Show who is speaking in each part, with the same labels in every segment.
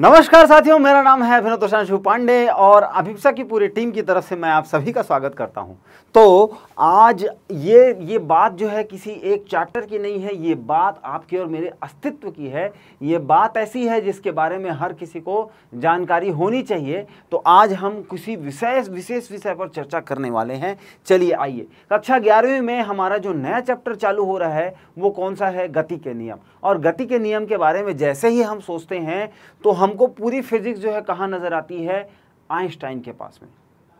Speaker 1: नमस्कार साथियों मेरा नाम है अभिनव तोशांशु पांडे और अभिप्सा की पूरी टीम की तरफ से मैं आप सभी का स्वागत करता हूं तो आज ये ये बात जो है किसी एक चैप्टर की नहीं है ये बात आपके और मेरे अस्तित्व की है ये बात ऐसी है जिसके बारे में हर किसी को जानकारी होनी चाहिए तो आज हम किसी विशेष विशेष विषय पर चर्चा करने वाले हैं चलिए आइए कक्षा ग्यारहवीं में हमारा जो नया चैप्टर चालू हो रहा है वो कौन सा है गति के नियम और गति के नियम के बारे में जैसे ही हम सोचते हैं तो हम हमको पूरी फिजिक्स जो है कहाँ नज़र आती है आइंस्टाइन के पास में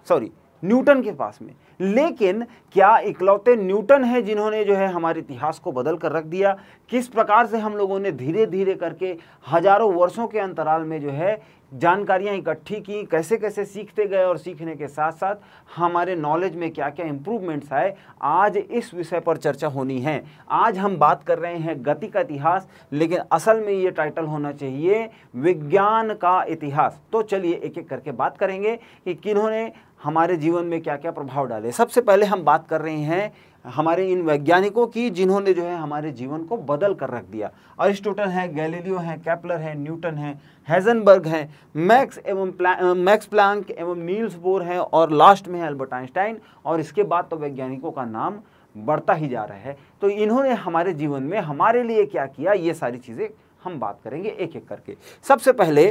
Speaker 1: सॉरी न्यूटन के पास में लेकिन क्या इकलौते न्यूटन है जिन्होंने जो है हमारे इतिहास को बदल कर रख दिया किस प्रकार से हम लोगों ने धीरे धीरे करके हजारों वर्षों के अंतराल में जो है जानकारियाँ इकट्ठी की कैसे कैसे सीखते गए और सीखने के साथ साथ हमारे नॉलेज में क्या क्या इम्प्रूवमेंट्स आए आज इस विषय पर चर्चा होनी है आज हम बात कर रहे हैं गति का इतिहास लेकिन असल में ये टाइटल होना चाहिए विज्ञान का इतिहास तो चलिए एक एक करके बात करेंगे कि किन्होंने हमारे जीवन में क्या क्या प्रभाव डाले सबसे पहले हम बात कर रहे हैं हमारे इन वैज्ञानिकों की जिन्होंने जो है हमारे जीवन को बदल कर रख दिया अरिस्टोटल हैं गैलीलियो हैं कैपलर हैं न्यूटन हैं हैजनबर्ग हैं मैक्स एवं प्ला, मैक्स प्लांक एवं नील्स बोर हैं और लास्ट में है अल्बर्ट आइंस्टाइन और इसके बाद तो वैज्ञानिकों का नाम बढ़ता ही जा रहा है तो इन्होंने हमारे जीवन में हमारे लिए क्या किया ये सारी चीज़ें हम बात करेंगे एक एक करके सबसे पहले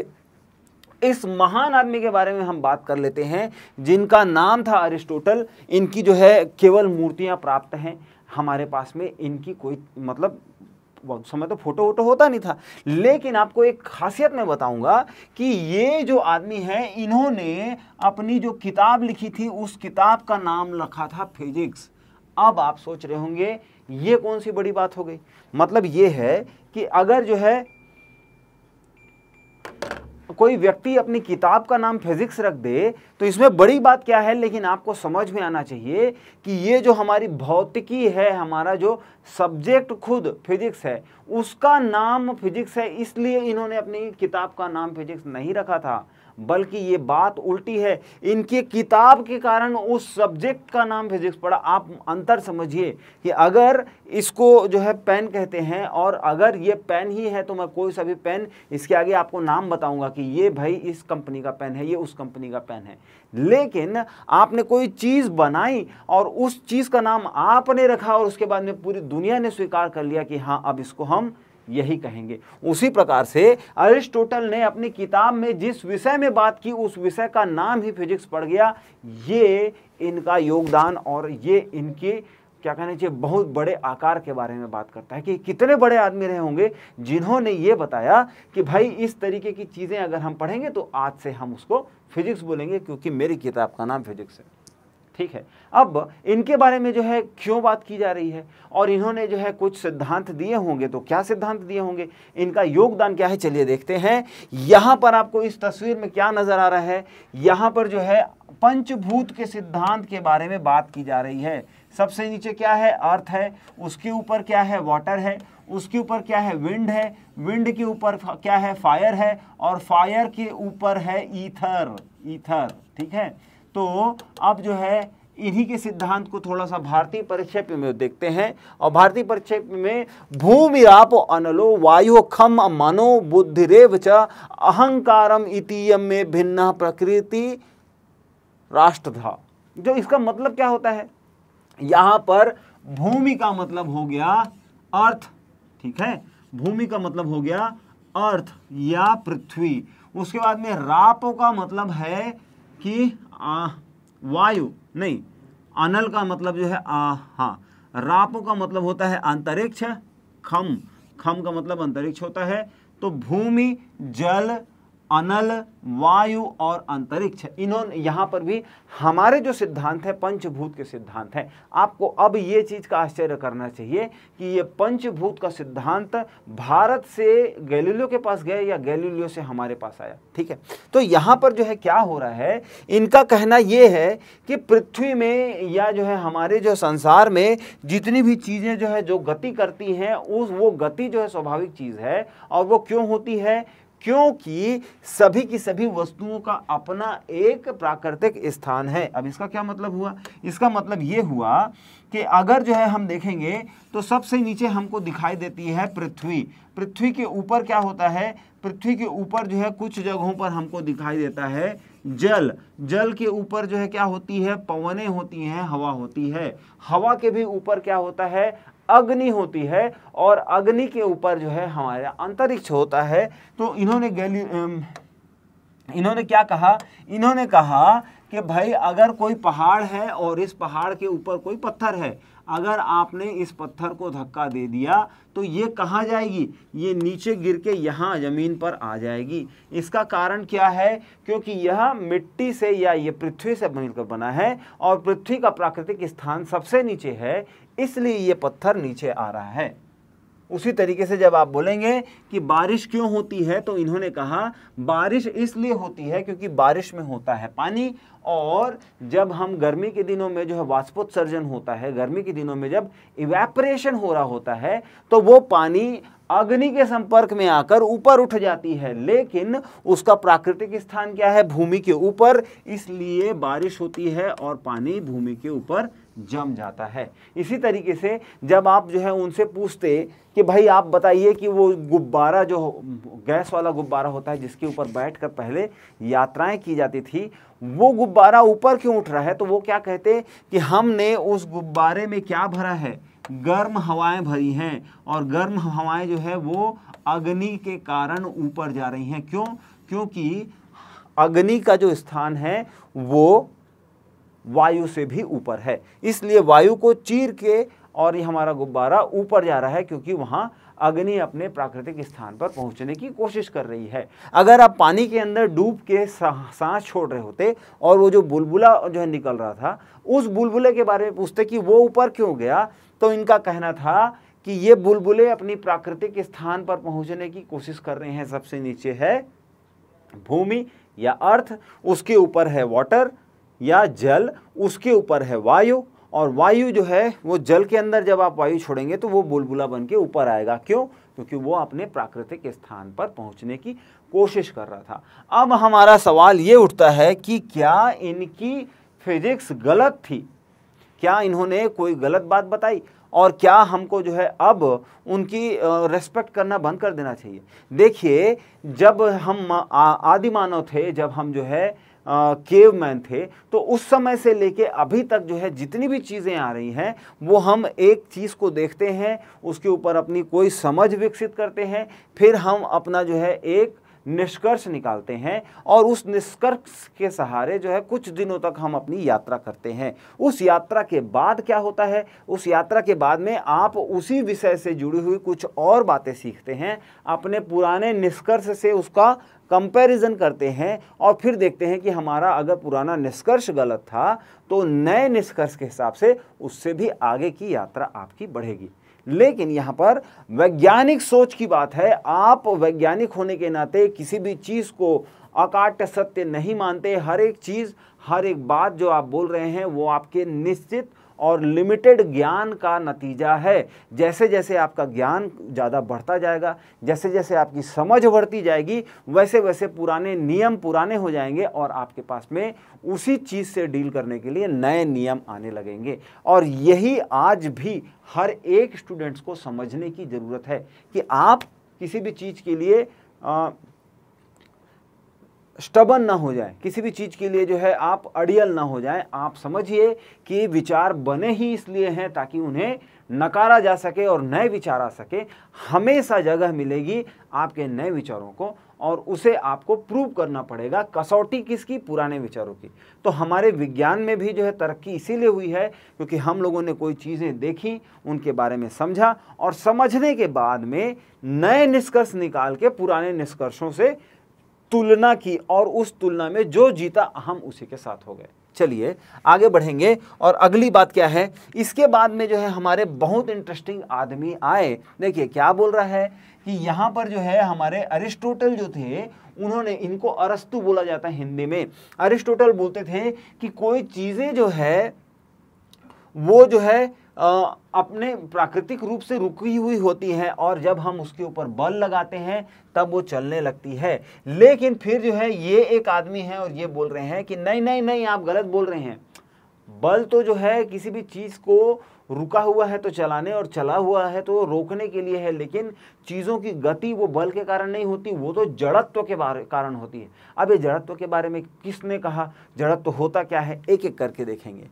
Speaker 1: इस महान आदमी के बारे में हम बात कर लेते हैं जिनका नाम था अरिस्टोटल इनकी जो है केवल मूर्तियां प्राप्त हैं हमारे पास में इनकी कोई मतलब समय तो फोटो वोटो होता नहीं था लेकिन आपको एक खासियत मैं बताऊंगा कि ये जो आदमी है इन्होंने अपनी जो किताब लिखी थी उस किताब का नाम रखा था फिजिक्स अब आप सोच रहे होंगे ये कौन सी बड़ी बात हो गई मतलब ये है कि अगर जो है कोई व्यक्ति अपनी किताब का नाम फिजिक्स रख दे तो इसमें बड़ी बात क्या है लेकिन आपको समझ में आना चाहिए कि ये जो हमारी भौतिकी है हमारा जो सब्जेक्ट खुद फिजिक्स है उसका नाम फिजिक्स है इसलिए इन्होंने अपनी किताब का नाम फिजिक्स नहीं रखा था बल्कि ये बात उल्टी है इनकी किताब के कारण उस सब्जेक्ट का नाम फिजिक्स पड़ा आप अंतर समझिए कि अगर इसको जो है पेन कहते हैं और अगर ये पेन ही है तो मैं कोई सा भी पेन इसके आगे आपको नाम बताऊंगा कि ये भाई इस कंपनी का पेन है ये उस कंपनी का पेन है लेकिन आपने कोई चीज़ बनाई और उस चीज़ का नाम आपने रखा और उसके बाद में पूरी दुनिया ने स्वीकार कर लिया कि हाँ अब इसको हम यही कहेंगे उसी प्रकार से अरिस्टोटल ने अपनी किताब में जिस विषय में बात की उस विषय का नाम ही फिजिक्स पड़ गया ये इनका योगदान और ये इनकी क्या कहना चाहिए बहुत बड़े आकार के बारे में बात करता है कि कितने बड़े आदमी रहे होंगे जिन्होंने ये बताया कि भाई इस तरीके की चीज़ें अगर हम पढ़ेंगे तो आज से हम उसको फिजिक्स बोलेंगे क्योंकि मेरी किताब का नाम फिजिक्स है ठीक है अब इनके बारे में जो है क्यों बात की जा रही है और इन्होंने जो है कुछ सिद्धांत दिए होंगे तो क्या सिद्धांत दिए होंगे इनका योगदान क्या है चलिए देखते हैं यहाँ पर आपको इस तस्वीर में क्या नज़र आ रहा है यहाँ पर जो है पंचभूत के सिद्धांत के बारे में बात की जा रही है सबसे नीचे क्या है अर्थ है उसके ऊपर क्या है वाटर है उसके ऊपर क्या है विंड है विंड के ऊपर क्या है फायर है और फायर के ऊपर है ईथर ईथर ठीक है तो अब जो है इन्हीं के सिद्धांत को थोड़ा सा भारतीय परिक्षेप में देखते हैं और भारतीय परिक्षेप में भूमि आप अनलो वायु खम मनो रेव च अहंकारम इतियम में भिन्न प्रकृति राष्ट्रधा जो इसका मतलब क्या होता है यहां पर भूमि का मतलब हो गया अर्थ ठीक है भूमि का मतलब हो गया अर्थ या पृथ्वी उसके बाद में रापो का मतलब है कि आ, वायु नहीं अनल का मतलब जो है आ हाँ रापो का मतलब होता है अंतरिक्ष खम खम का मतलब अंतरिक्ष होता है तो भूमि जल अनल वायु और अंतरिक्ष इन्होंने यहाँ पर भी हमारे जो सिद्धांत है पंचभूत के सिद्धांत है आपको अब ये चीज़ का आश्चर्य करना चाहिए कि ये पंचभूत का सिद्धांत भारत से गैलीलियो के पास गए या गैलीलियो से हमारे पास आया ठीक है तो यहाँ पर जो है क्या हो रहा है इनका कहना ये है कि पृथ्वी में या जो है हमारे जो संसार में जितनी भी चीज़ें जो है जो गति करती हैं उस वो गति जो है स्वाभाविक चीज़ है और वो क्यों होती है क्योंकि सभी की सभी वस्तुओं का अपना एक प्राकृतिक स्थान है अब इसका क्या मतलब हुआ इसका मतलब ये हुआ कि अगर जो है हम देखेंगे तो सबसे नीचे हमको दिखाई देती है पृथ्वी पृथ्वी के ऊपर क्या होता है पृथ्वी के ऊपर जो है कुछ जगहों पर हमको दिखाई देता है जल जल के ऊपर जो है क्या होती है पवने होती हैं हवा होती है हवा के भी ऊपर क्या होता है अग्नि होती है और अग्नि के ऊपर जो है हमारा अंतरिक्ष होता है तो इन्होंने गैली इन्होंने क्या कहा इन्होंने कहा कि भाई अगर कोई पहाड़ है और इस पहाड़ के ऊपर कोई पत्थर है अगर आपने इस पत्थर को धक्का दे दिया तो ये कहाँ जाएगी ये नीचे गिर के यहाँ ज़मीन पर आ जाएगी इसका कारण क्या है क्योंकि यह मिट्टी से या ये पृथ्वी से मिलकर बना है और पृथ्वी का प्राकृतिक स्थान सबसे नीचे है इसलिए ये पत्थर नीचे आ रहा है उसी तरीके से जब आप बोलेंगे कि बारिश क्यों होती है तो इन्होंने कहा बारिश इसलिए होती है क्योंकि बारिश में होता है पानी और जब हम गर्मी के दिनों में जो है वाष्पोत्सर्जन होता है गर्मी के दिनों में जब इवेपरेशन हो रहा होता है तो वो पानी अग्नि के संपर्क में आकर ऊपर उठ जाती है लेकिन उसका प्राकृतिक स्थान क्या है भूमि के ऊपर इसलिए बारिश होती है और पानी भूमि के ऊपर जम जाता है इसी तरीके से जब आप जो है उनसे पूछते कि भाई आप बताइए कि वो गुब्बारा जो गैस वाला गुब्बारा होता है जिसके ऊपर बैठकर पहले यात्राएं की जाती थी वो गुब्बारा ऊपर क्यों उठ रहा है तो वो क्या कहते कि हमने उस गुब्बारे में क्या भरा है गर्म हवाएं भरी हैं और गर्म हवाएं जो है वो अग्नि के कारण ऊपर जा रही हैं क्यों क्योंकि अग्नि का जो स्थान है वो वायु से भी ऊपर है इसलिए वायु को चीर के और ये हमारा गुब्बारा ऊपर जा रहा है क्योंकि वहाँ अग्नि अपने प्राकृतिक स्थान पर पहुंचने की कोशिश कर रही है अगर आप पानी के अंदर डूब के सांस छोड़ रहे होते और वो जो बुलबुला जो है निकल रहा था उस बुलबुले के बारे में पूछते कि वो ऊपर क्यों गया तो इनका कहना था कि ये बुलबुलें अपनी प्राकृतिक स्थान पर पहुंचने की कोशिश कर रहे हैं सबसे नीचे है भूमि या अर्थ उसके ऊपर है वाटर या जल उसके ऊपर है वायु और वायु जो है वो जल के अंदर जब आप वायु छोड़ेंगे तो वो बुलबुला बन के ऊपर आएगा क्यों क्योंकि वो अपने प्राकृतिक स्थान पर पहुंचने की कोशिश कर रहा था अब हमारा सवाल ये उठता है कि क्या इनकी फिजिक्स गलत थी क्या इन्होंने कोई गलत बात बताई और क्या हमको जो है अब उनकी रेस्पेक्ट करना बंद कर देना चाहिए देखिए जब हम आदि मानव थे जब हम जो है केव मैन थे तो उस समय से लेके अभी तक जो है जितनी भी चीज़ें आ रही हैं वो हम एक चीज़ को देखते हैं उसके ऊपर अपनी कोई समझ विकसित करते हैं फिर हम अपना जो है एक निष्कर्ष निकालते हैं और उस निष्कर्ष के सहारे जो है कुछ दिनों तक हम अपनी यात्रा करते हैं उस यात्रा के बाद क्या होता है उस यात्रा के बाद में आप उसी विषय से जुड़ी हुई कुछ और बातें सीखते हैं अपने पुराने निष्कर्ष से उसका कंपैरिजन करते हैं और फिर देखते हैं कि हमारा अगर पुराना निष्कर्ष गलत था तो नए निष्कर्ष के हिसाब से उससे भी आगे की यात्रा आपकी बढ़ेगी लेकिन यहाँ पर वैज्ञानिक सोच की बात है आप वैज्ञानिक होने के नाते किसी भी चीज़ को अकाट्य सत्य नहीं मानते हर एक चीज़ हर एक बात जो आप बोल रहे हैं वो आपके निश्चित और लिमिटेड ज्ञान का नतीजा है जैसे जैसे आपका ज्ञान ज़्यादा बढ़ता जाएगा जैसे जैसे आपकी समझ बढ़ती जाएगी वैसे वैसे पुराने नियम पुराने हो जाएंगे और आपके पास में उसी चीज़ से डील करने के लिए नए नियम आने लगेंगे और यही आज भी हर एक स्टूडेंट्स को समझने की ज़रूरत है कि आप किसी भी चीज़ के लिए आ, स्टबन ना हो जाए किसी भी चीज़ के लिए जो है आप अड़ियल ना हो जाए आप समझिए कि विचार बने ही इसलिए हैं ताकि उन्हें नकारा जा सके और नए विचार आ सके हमेशा जगह मिलेगी आपके नए विचारों को और उसे आपको प्रूव करना पड़ेगा कसौटी किसकी पुराने विचारों की तो हमारे विज्ञान में भी जो है तरक्की इसीलिए हुई है क्योंकि हम लोगों ने कोई चीज़ें देखी उनके बारे में समझा और समझने के बाद में नए निष्कर्ष निकाल के पुराने निष्कर्षों से तुलना की और उस तुलना में जो जीता हम उसी के साथ हो गए चलिए आगे बढ़ेंगे और अगली बात क्या है इसके बाद में जो है हमारे बहुत इंटरेस्टिंग आदमी आए देखिए क्या बोल रहा है कि यहाँ पर जो है हमारे अरिस्टोटल जो थे उन्होंने इनको अरस्तु बोला जाता है हिंदी में अरिस्टोटल बोलते थे कि कोई चीज़ें जो है वो जो है अपने प्राकृतिक रूप से रुकी हुई होती है और जब हम उसके ऊपर बल लगाते हैं तब वो चलने लगती है लेकिन फिर जो है ये एक आदमी है और ये बोल रहे हैं कि नहीं नहीं नहीं आप गलत बोल रहे हैं बल तो जो है किसी भी चीज़ को रुका हुआ है तो चलाने और चला हुआ है तो रोकने के लिए है लेकिन चीज़ों की गति वो बल के कारण नहीं होती वो तो जड़त्व के बारे कारण होती है अब ये जड़त्व के बारे में किसने कहा जड़त्व होता क्या है एक एक करके देखेंगे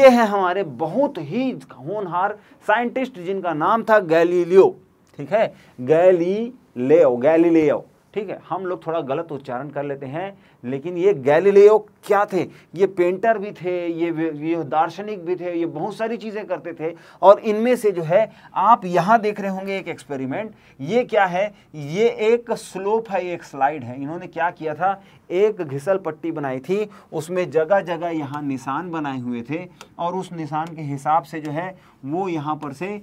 Speaker 1: ये है हमारे बहुत ही होनहार साइंटिस्ट जिनका नाम था गैलीलियो ठीक है गैली गैली गैलीलेओ ठीक है हम लोग थोड़ा गलत उच्चारण कर लेते हैं लेकिन ये गैलीलियो क्या थे ये पेंटर भी थे ये ये दार्शनिक भी थे ये बहुत सारी चीज़ें करते थे और इनमें से जो है आप यहाँ देख रहे होंगे एक एक्सपेरिमेंट ये क्या है ये एक स्लोप है एक स्लाइड है इन्होंने क्या किया था एक घिसल पट्टी बनाई थी उसमें जगह जगह यहाँ निशान बनाए हुए थे और उस निशान के हिसाब से जो है वो यहाँ पर से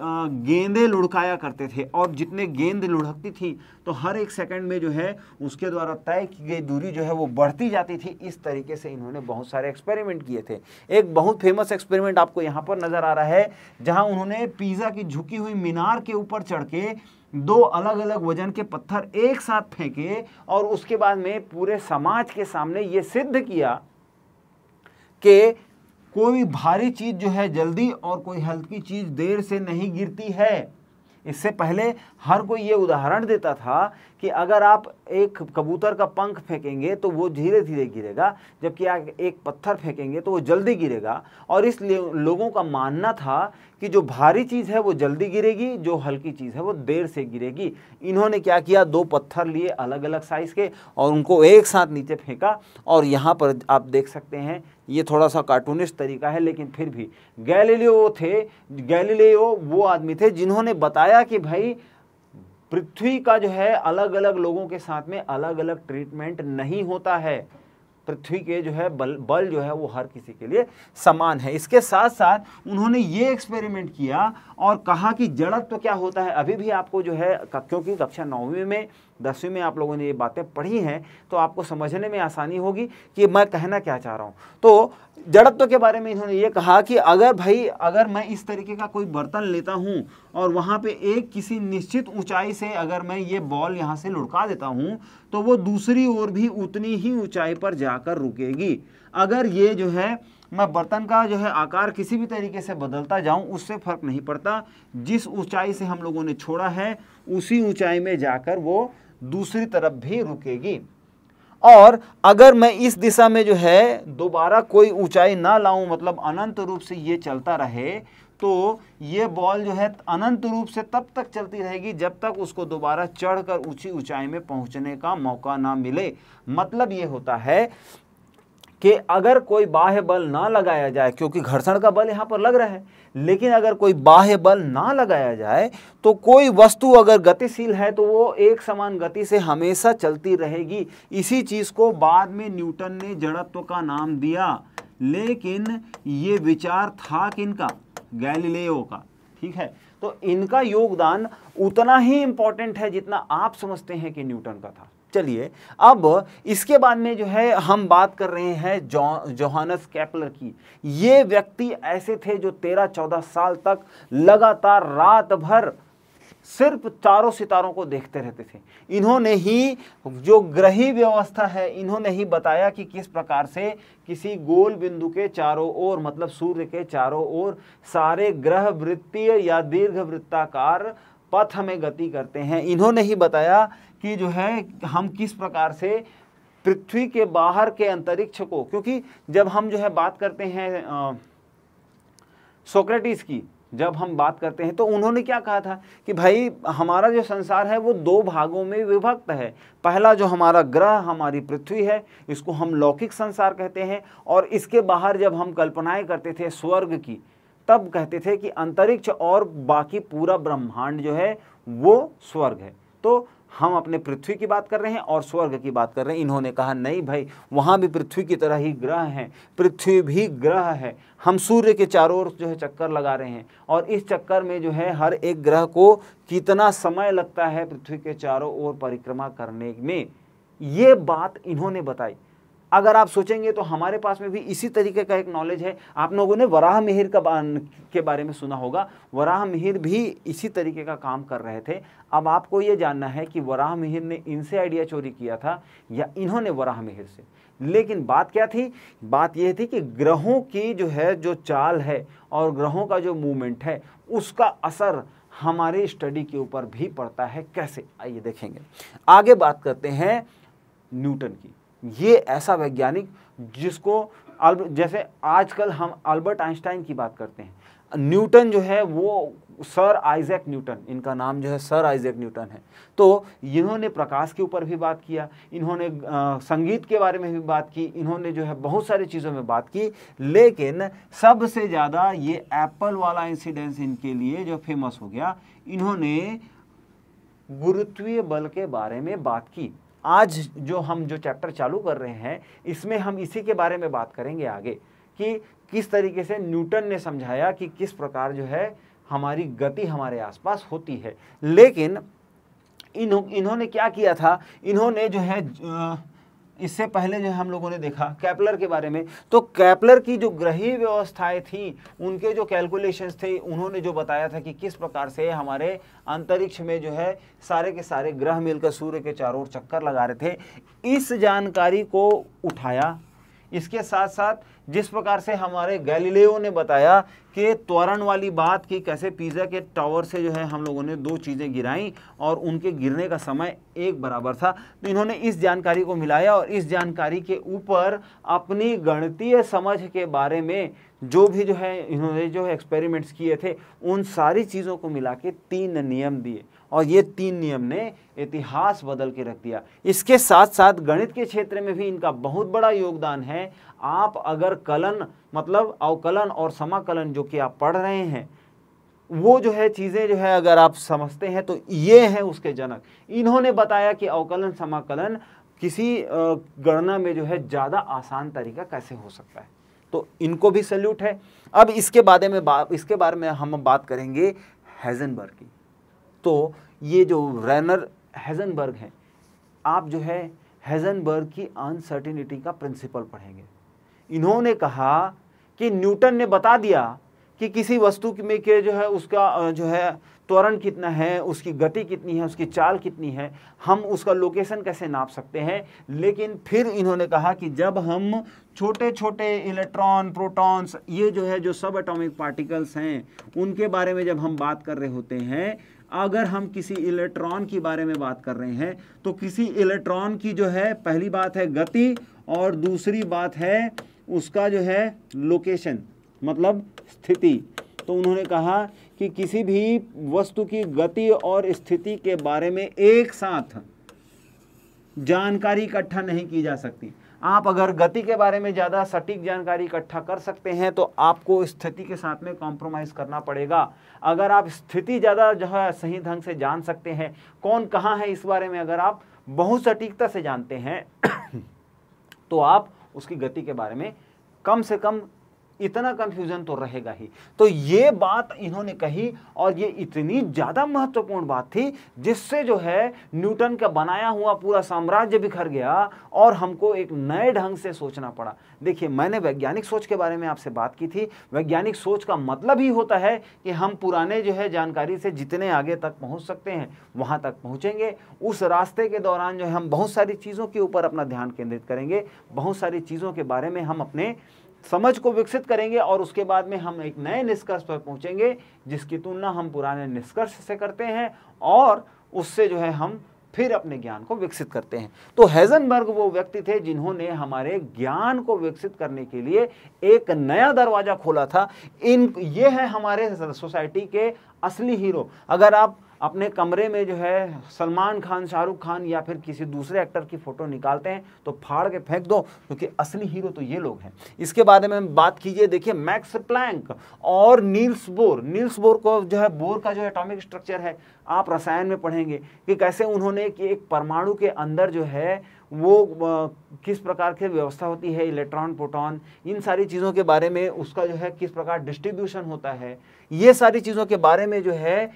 Speaker 1: गेंदे लुढ़काया करते थे और जितने गेंद लुढ़कती थी तो हर एक सेकंड में जो है उसके द्वारा तय की गई दूरी जो है वो बढ़ती जाती थी इस तरीके से इन्होंने बहुत सारे एक्सपेरिमेंट किए थे एक बहुत फेमस एक्सपेरिमेंट आपको यहाँ पर नज़र आ रहा है जहाँ उन्होंने पिज़्ज़ा की झुकी हुई मीनार के ऊपर चढ़ के दो अलग अलग वजन के पत्थर एक साथ फेंके और उसके बाद में पूरे समाज के सामने ये सिद्ध किया कि कोई भारी चीज़ जो है जल्दी और कोई हल्की चीज़ देर से नहीं गिरती है इससे पहले हर कोई ये उदाहरण देता था कि अगर आप एक कबूतर का पंख फेंकेंगे तो वो धीरे धीरे गिरेगा जबकि आप एक पत्थर फेंकेंगे तो वो जल्दी गिरेगा और इसलिए लोगों का मानना था कि जो भारी चीज़ है वो जल्दी गिरेगी जो हल्की चीज़ है वो देर से गिरेगी इन्होंने क्या किया दो पत्थर लिए अलग अलग साइज़ के और उनको एक साथ नीचे फेंका और यहाँ पर आप देख सकते हैं ये थोड़ा सा कार्टूनिस्ट तरीका है लेकिन फिर भी गैलीलियो थे गैलीलियो वो आदमी थे जिन्होंने बताया कि भाई पृथ्वी का जो है अलग अलग लोगों के साथ में अलग अलग ट्रीटमेंट नहीं होता है पृथ्वी के जो है बल बल जो है वो हर किसी के लिए समान है इसके साथ साथ उन्होंने ये एक्सपेरिमेंट किया और कहा कि जड़त्व तो क्या होता है अभी भी आपको जो है क्योंकि कक्षा नौवीं में दसवीं में आप लोगों ने ये बातें पढ़ी हैं तो आपको समझने में आसानी होगी कि मैं कहना क्या चाह रहा हूँ तो जड़त्व के बारे में इन्होंने ये कहा कि अगर भाई अगर मैं इस तरीके का कोई बर्तन लेता हूँ और वहाँ पे एक किसी निश्चित ऊंचाई से अगर मैं ये बॉल यहाँ से लुढ़का देता हूँ तो वो दूसरी ओर भी उतनी ही ऊँचाई पर जाकर रुकेगी अगर ये जो है मैं बर्तन का जो है आकार किसी भी तरीके से बदलता जाऊं उससे फर्क नहीं पड़ता जिस ऊंचाई से हम लोगों ने छोड़ा है उसी ऊंचाई में जाकर वो दूसरी तरफ भी रुकेगी और अगर मैं इस दिशा में जो है दोबारा कोई ऊंचाई ना लाऊं मतलब अनंत रूप से ये चलता रहे तो ये बॉल जो है अनंत रूप से तब तक चलती रहेगी जब तक उसको दोबारा चढ़कर ऊंची ऊंचाई में पहुंचने का मौका ना मिले मतलब ये होता है कि अगर कोई बाह्य बल ना लगाया जाए क्योंकि घर्षण का बल यहाँ पर लग रहा है लेकिन अगर कोई बाह्य बल ना लगाया जाए तो कोई वस्तु अगर गतिशील है तो वो एक समान गति से हमेशा चलती रहेगी इसी चीज़ को बाद में न्यूटन ने जड़त्व का नाम दिया लेकिन ये विचार था किनका गैलीलियो का ठीक है तो इनका योगदान उतना ही इम्पॉर्टेंट है जितना आप समझते हैं कि न्यूटन का था चलिए अब इसके बाद में जो है हम बात कर रहे हैं जॉ जोहानस कैपलर की ये व्यक्ति ऐसे थे जो तेरह चौदह साल तक लगातार रात भर सिर्फ चारों सितारों को देखते रहते थे इन्होंने ही जो ग्रही व्यवस्था है इन्होंने ही बताया कि किस प्रकार से किसी गोल बिंदु के चारों ओर मतलब सूर्य के चारों ओर सारे ग्रह वृत्तीय या दीर्घ वृत्ताकार पथ में गति करते हैं इन्होंने ही बताया कि जो है हम किस प्रकार से पृथ्वी के बाहर के अंतरिक्ष को क्योंकि जब हम जो है बात करते हैं सोक्रेटिस की जब हम बात करते हैं तो उन्होंने क्या कहा था कि भाई हमारा जो संसार है वो दो भागों में विभक्त है पहला जो हमारा ग्रह हमारी पृथ्वी है इसको हम लौकिक संसार कहते हैं और इसके बाहर जब हम कल्पनाएं करते थे स्वर्ग की तब कहते थे कि अंतरिक्ष और बाकी पूरा ब्रह्मांड जो है वो स्वर्ग है तो हम अपने पृथ्वी की बात कर रहे हैं और स्वर्ग की बात कर रहे हैं इन्होंने कहा नहीं भाई वहाँ भी पृथ्वी की तरह ही ग्रह हैं पृथ्वी भी ग्रह है हम सूर्य के चारों ओर जो है चक्कर लगा रहे हैं और इस चक्कर में जो है हर एक ग्रह को कितना समय लगता है पृथ्वी के चारों ओर परिक्रमा करने में ये बात इन्होंने बताई अगर आप सोचेंगे तो हमारे पास में भी इसी तरीके का एक नॉलेज है आप लोगों ने वराह मिहिर का के बारे में सुना होगा वराह मिहिर भी इसी तरीके का काम कर रहे थे अब आपको ये जानना है कि वराह मिहिर ने इनसे आइडिया चोरी किया था या इन्होंने वराह मिहिर से लेकिन बात क्या थी बात यह थी कि ग्रहों की जो है जो चाल है और ग्रहों का जो मूवमेंट है उसका असर हमारे स्टडी के ऊपर भी पड़ता है कैसे आइए देखेंगे आगे बात करते हैं न्यूटन की ये ऐसा वैज्ञानिक जिसको जैसे आजकल हम अल्बर्ट आइंस्टाइन की बात करते हैं न्यूटन जो है वो सर आइजैक न्यूटन इनका नाम जो है सर आइजैक न्यूटन है तो इन्होंने प्रकाश के ऊपर भी बात किया इन्होंने संगीत के बारे में भी बात की इन्होंने जो है बहुत सारी चीज़ों में बात की लेकिन सबसे ज़्यादा ये एप्पल वाला इंसिडेंस इनके लिए जो फेमस हो गया इन्होंने गुरुत्वीय बल के बारे में बात की आज जो हम जो चैप्टर चालू कर रहे हैं इसमें हम इसी के बारे में बात करेंगे आगे कि किस तरीके से न्यूटन ने समझाया कि किस प्रकार जो है हमारी गति हमारे आसपास होती है लेकिन इन्हों इन्होंने क्या किया था इन्होंने जो है ज, इससे पहले जो हम लोगों ने देखा कैपलर के बारे में तो कैपलर की जो ग्रही व्यवस्थाएं थी उनके जो कैलकुलेशंस थे उन्होंने जो बताया था कि किस प्रकार से हमारे अंतरिक्ष में जो है सारे के सारे ग्रह मिलकर सूर्य के चारों ओर चक्कर लगा रहे थे इस जानकारी को उठाया इसके साथ साथ जिस प्रकार से हमारे गैलीलियो ने बताया के त्वरण वाली बात कि कैसे पिज़्ज़ा के टावर से जो है हम लोगों ने दो चीज़ें गिराई और उनके गिरने का समय एक बराबर था तो इन्होंने इस जानकारी को मिलाया और इस जानकारी के ऊपर अपनी गणितीय समझ के बारे में जो भी जो है इन्होंने जो है एक्सपेरिमेंट्स किए थे उन सारी चीज़ों को मिला के तीन नियम दिए और ये तीन नियम ने इतिहास बदल के रख दिया इसके साथ साथ गणित के क्षेत्र में भी इनका बहुत बड़ा योगदान है आप अगर कलन मतलब अवकलन और समाकलन जो कि आप पढ़ रहे हैं वो जो है चीज़ें जो है अगर आप समझते हैं तो ये हैं उसके जनक इन्होंने बताया कि अवकलन समाकलन किसी गणना में जो है ज़्यादा आसान तरीका कैसे हो सकता है तो इनको भी सल्यूट है अब इसके बारे में बा, इसके बारे में हम बात करेंगे हैजनबर्ग की तो ये जो रैनर हैजनबर्ग हैं आप जो है हैजनबर्ग की अनसर्टिनिटी का प्रिंसिपल पढ़ेंगे इन्होंने कहा कि न्यूटन ने बता दिया कि किसी वस्तु में के जो है उसका जो है त्वरण कितना है उसकी गति कितनी है उसकी चाल कितनी है हम उसका लोकेशन कैसे नाप सकते हैं लेकिन फिर इन्होंने कहा कि जब हम छोटे छोटे इलेक्ट्रॉन प्रोटॉन्स ये जो है जो सब एटॉमिक पार्टिकल्स हैं उनके बारे में जब हम बात कर रहे होते हैं अगर हम किसी इलेक्ट्रॉन के बारे में बात कर रहे हैं तो किसी इलेक्ट्रॉन की जो है पहली बात है गति और दूसरी बात है उसका जो है लोकेशन मतलब स्थिति तो उन्होंने कहा कि किसी भी वस्तु की गति और स्थिति के बारे में एक साथ जानकारी इकट्ठा नहीं की जा सकती आप अगर गति के बारे में ज़्यादा सटीक जानकारी इकट्ठा कर सकते हैं तो आपको स्थिति के साथ में कॉम्प्रोमाइज़ करना पड़ेगा अगर आप स्थिति ज़्यादा जो है सही ढंग से जान सकते हैं कौन कहाँ है इस बारे में अगर आप बहुत सटीकता से जानते हैं तो आप उसकी गति के बारे में कम से कम इतना कंफ्यूजन तो रहेगा ही तो ये बात इन्होंने कही और ये इतनी ज़्यादा महत्वपूर्ण बात थी जिससे जो है न्यूटन का बनाया हुआ पूरा साम्राज्य बिखर गया और हमको एक नए ढंग से सोचना पड़ा देखिए मैंने वैज्ञानिक सोच के बारे में आपसे बात की थी वैज्ञानिक सोच का मतलब ही होता है कि हम पुराने जो है जानकारी से जितने आगे तक पहुँच सकते हैं वहाँ तक पहुँचेंगे उस रास्ते के दौरान जो है हम बहुत सारी चीज़ों के ऊपर अपना ध्यान केंद्रित करेंगे बहुत सारी चीज़ों के बारे में हम अपने समझ को विकसित करेंगे और उसके बाद में हम एक नए निष्कर्ष पर पहुंचेंगे जिसकी तुलना हम पुराने निष्कर्ष से करते हैं और उससे जो है हम फिर अपने ज्ञान को विकसित करते हैं तो हैजनबर्ग वो व्यक्ति थे जिन्होंने हमारे ज्ञान को विकसित करने के लिए एक नया दरवाजा खोला था इन ये है हमारे सोसाइटी के असली हीरो अगर आप अपने कमरे में जो है सलमान खान शाहरुख खान या फिर किसी दूसरे एक्टर की फ़ोटो निकालते हैं तो फाड़ के फेंक दो क्योंकि असली हीरो तो ये लोग हैं इसके बारे में बात कीजिए देखिए मैक्स प्लैंक और नील्स बोर नील्स बोर को जो है बोर का जो एटॉमिक स्ट्रक्चर है आप रसायन में पढ़ेंगे कि कैसे उन्होंने कि एक परमाणु के अंदर जो है वो किस प्रकार की व्यवस्था होती है इलेक्ट्रॉन प्रोटॉन इन सारी चीज़ों के बारे में उसका जो है किस प्रकार डिस्ट्रीब्यूशन होता है ये सारी चीज़ों के बारे में जो है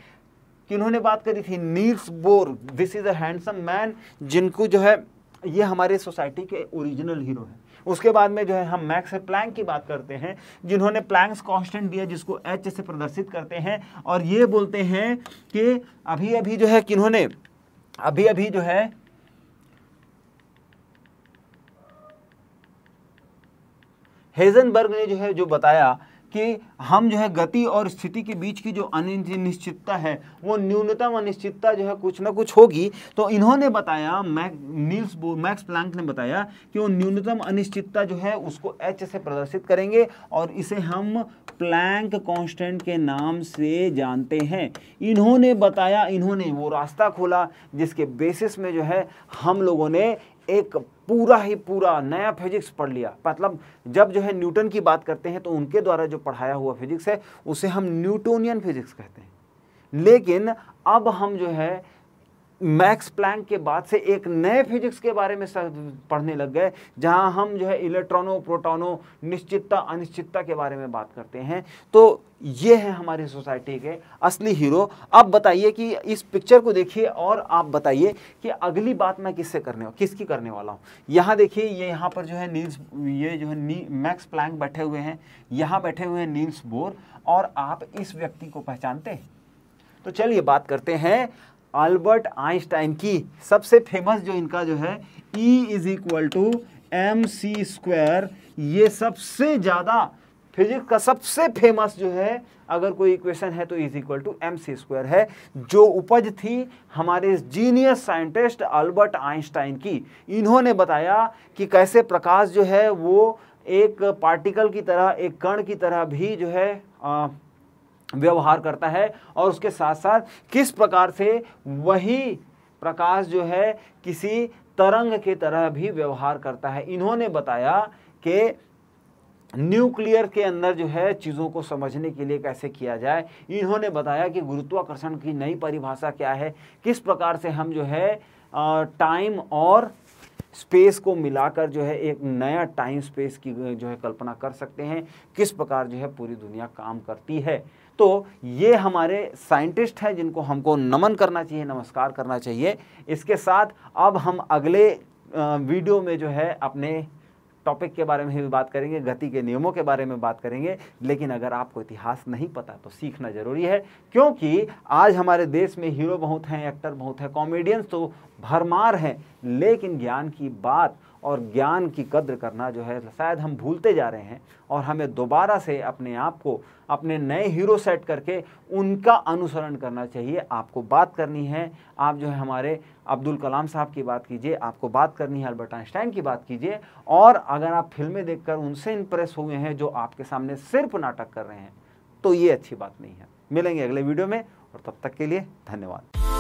Speaker 1: कि उन्होंने बात करी थी Niels Bohr this is handsome man जिनको जो है ये हमारे सोसाइटी के ओरिजिनल हीरो हैं उसके बाद में जो है हम मैक्स प्लैंक की बात करते हैं जिन्होंने प्लैंक्स कांस्टेंट दिया जिसको एच से प्रदर्शित करते हैं और ये बोलते हैं कि अभी अभी जो है किन्होंने अभी अभी जो है हेजनबर्ग ने जो है जो बताया कि हम जो है गति और स्थिति के बीच की जो अनिश्चितता है वो न्यूनतम अनिश्चितता जो है कुछ ना कुछ होगी तो इन्होंने बताया मैक नील्स बो मैक्स प्लैंक ने बताया कि वो न्यूनतम अनिश्चितता जो है उसको एच से प्रदर्शित करेंगे और इसे हम प्लैंक कांस्टेंट के नाम से जानते हैं इन्होंने बताया इन्होंने वो रास्ता खोला जिसके बेसिस में जो है हम लोगों ने एक पूरा ही पूरा नया फिजिक्स पढ़ लिया मतलब जब जो है न्यूटन की बात करते हैं तो उनके द्वारा जो पढ़ाया हुआ फिजिक्स है उसे हम न्यूटोनियन फिजिक्स कहते हैं लेकिन अब हम जो है मैक्स प्लैंक के बाद से एक नए फिजिक्स के बारे में पढ़ने लग गए जहां हम जो है इलेक्ट्रॉनों प्रोटॉनों निश्चितता अनिश्चितता के बारे में बात करते हैं तो ये है हमारी सोसाइटी के असली हीरो अब बताइए कि इस पिक्चर को देखिए और आप बताइए कि अगली बात मैं किससे करने किसकी करने वाला हूँ यहाँ देखिए ये यहाँ पर जो है नील्स ये जो है नी मैक्स प्लैंक बैठे हुए हैं यहाँ बैठे हुए हैं नील्स बोर और आप इस व्यक्ति को पहचानते हैं तो चलिए बात करते हैं अल्बर्ट आइंस्टाइन की सबसे फेमस जो इनका जो है E is equal to M C square ये सबसे ज़्यादा फिजिक्स का सबसे फेमस जो है अगर कोई इक्वेशन है तो is equal to M C square है जो उपज थी हमारे जीनियस साइंटिस्ट अल्बर्ट आइंस्टाइन की इन्होंने बताया कि कैसे प्रकाश जो है वो एक पार्टिकल की तरह एक कण की तरह भी जो है आ, व्यवहार करता है और उसके साथ साथ किस प्रकार से वही प्रकाश जो है किसी तरंग के तरह भी व्यवहार करता है इन्होंने बताया कि न्यूक्लियर के अंदर जो है चीज़ों को समझने के लिए कैसे किया जाए इन्होंने बताया कि गुरुत्वाकर्षण की नई परिभाषा क्या है किस प्रकार से हम जो है टाइम और स्पेस को मिलाकर जो है एक नया टाइम स्पेस की जो है कल्पना कर सकते हैं किस प्रकार जो है पूरी दुनिया काम करती है तो ये हमारे साइंटिस्ट हैं जिनको हमको नमन करना चाहिए नमस्कार करना चाहिए इसके साथ अब हम अगले वीडियो में जो है अपने टॉपिक के बारे में भी बात करेंगे गति के नियमों के बारे में बात करेंगे लेकिन अगर आपको इतिहास नहीं पता तो सीखना ज़रूरी है क्योंकि आज हमारे देश में हीरो बहुत हैं एक्टर बहुत हैं कॉमेडियंस तो भरमार हैं लेकिन ज्ञान की बात और ज्ञान की कद्र करना जो है शायद हम भूलते जा रहे हैं और हमें दोबारा से अपने आप को अपने नए हीरो सेट करके उनका अनुसरण करना चाहिए आपको बात करनी है आप जो है हमारे अब्दुल कलाम साहब की बात कीजिए आपको बात करनी है अल्बर्ट आइंस्टाइन की बात कीजिए और अगर आप फिल्में देखकर उनसे इंप्रेस हुए हैं जो आपके सामने सिर्फ नाटक कर रहे हैं तो ये अच्छी बात नहीं है मिलेंगे अगले वीडियो में और तब तक के लिए धन्यवाद